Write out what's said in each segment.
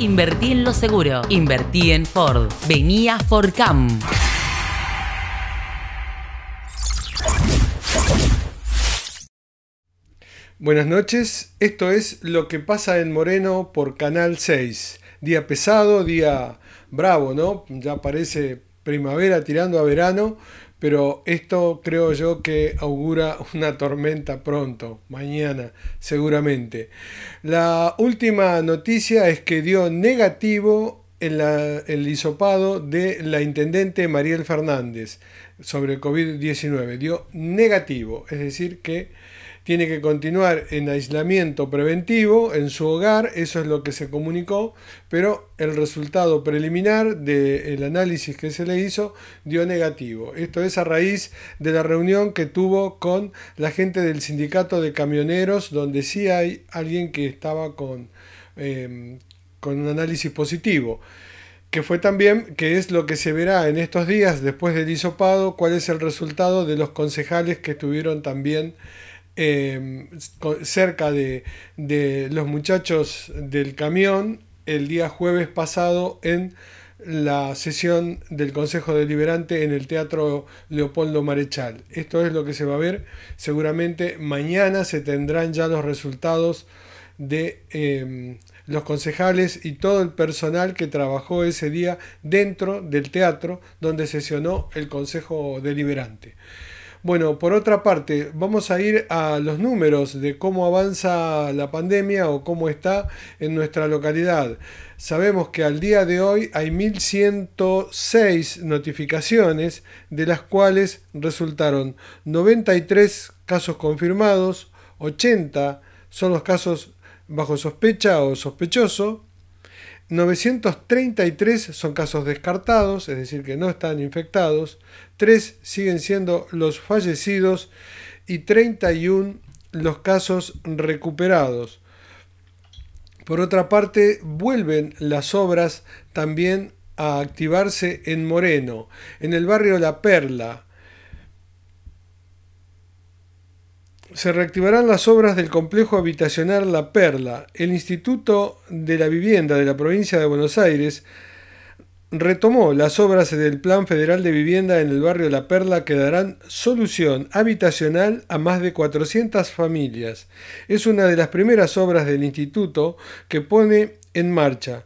Invertí en lo seguro. Invertí en Ford. Venía Fordcam. Buenas noches, esto es lo que pasa en Moreno por Canal 6. Día pesado, día bravo, ¿no? Ya parece primavera tirando a verano, pero esto creo yo que augura una tormenta pronto, mañana seguramente. La última noticia es que dio negativo en el hisopado de la intendente Mariel Fernández sobre el COVID-19. Dio negativo, es decir que tiene que continuar en aislamiento preventivo en su hogar, eso es lo que se comunicó, pero el resultado preliminar del análisis que se le hizo dio negativo. Esto es a raíz de la reunión que tuvo con la gente del sindicato de camioneros, donde sí hay alguien que estaba con, em, con un análisis positivo que fue también, que es lo que se verá en estos días después del hisopado, cuál es el resultado de los concejales que estuvieron también Em, cerca de, los muchachos del camión el día jueves pasado en la sesión del Consejo Deliberante en el Teatro Leopoldo Marechal. Esto es lo que se va a ver. Seguramente mañana se tendrán ya los resultados de em, los concejales y todo el personal que trabajó ese día dentro del teatro donde sesionó el Consejo Deliberante. Bueno, por otra parte, vamos a ir a los números de cómo avanza la pandemia o cómo está en nuestra localidad. Sabemos que al día de hoy hay 1.106 notificaciones, de las cuales resultaron 93 casos confirmados, 80 son los casos bajo sospecha o sospechoso, 933 son casos descartados, es decir, que no están infectados, 3 siguen siendo los fallecidos y 31 los casos recuperados. Por otra parte, vuelven las obras también a activarse en Moreno, en el barrio La Perla, se reactivarán las obras del complejo habitacional La Perla. El Instituto de la Vivienda de la provincia de Buenos Aires retomó las obras del Plan Federal de Vivienda en el barrio La Perla que darán solución habitacional a más de 400 familias. Es una de las primeras obras del instituto que pone en marcha.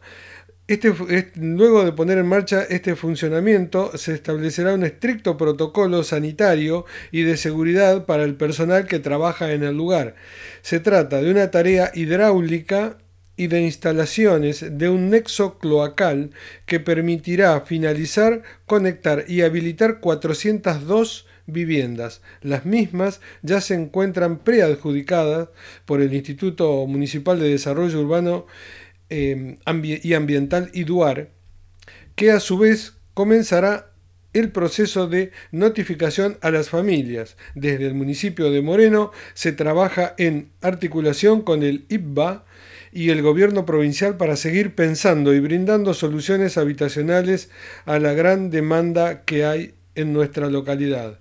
Este, luego de poner en marcha este funcionamiento, se establecerá un estricto protocolo sanitario y de seguridad para el personal que trabaja en el lugar. Se trata de una tarea hidráulica y de instalaciones de un nexo cloacal que permitirá finalizar, conectar y habilitar 402 viviendas. Las mismas ya se encuentran preadjudicadas por el Instituto Municipal de Desarrollo Urbano Em, y ambiental y ambiental que a su vez comenzará el proceso de notificación a las familias. Desde el municipio de Moreno se trabaja en articulación con el IPBA y el gobierno provincial para seguir pensando y brindando soluciones habitacionales a la gran demanda que hay en nuestra localidad.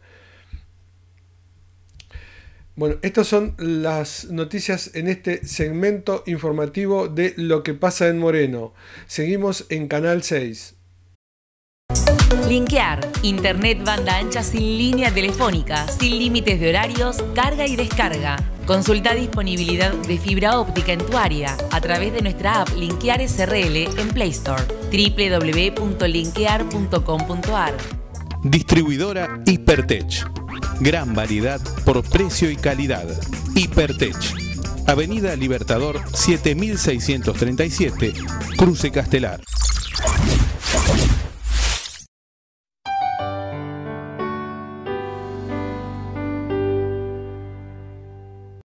Bueno, estas son las noticias en este segmento informativo de lo que pasa en Moreno. Seguimos en Canal 6. Linkear, Internet banda ancha sin línea telefónica, sin límites de horarios, carga y descarga. Consulta disponibilidad de fibra óptica en tu área a través de nuestra app Linkear SRL en Play Store, www.linkear.com.ar. Distribuidora Hipertech Gran variedad por precio y calidad. Hipertech. Avenida Libertador 7637, Cruce Castelar.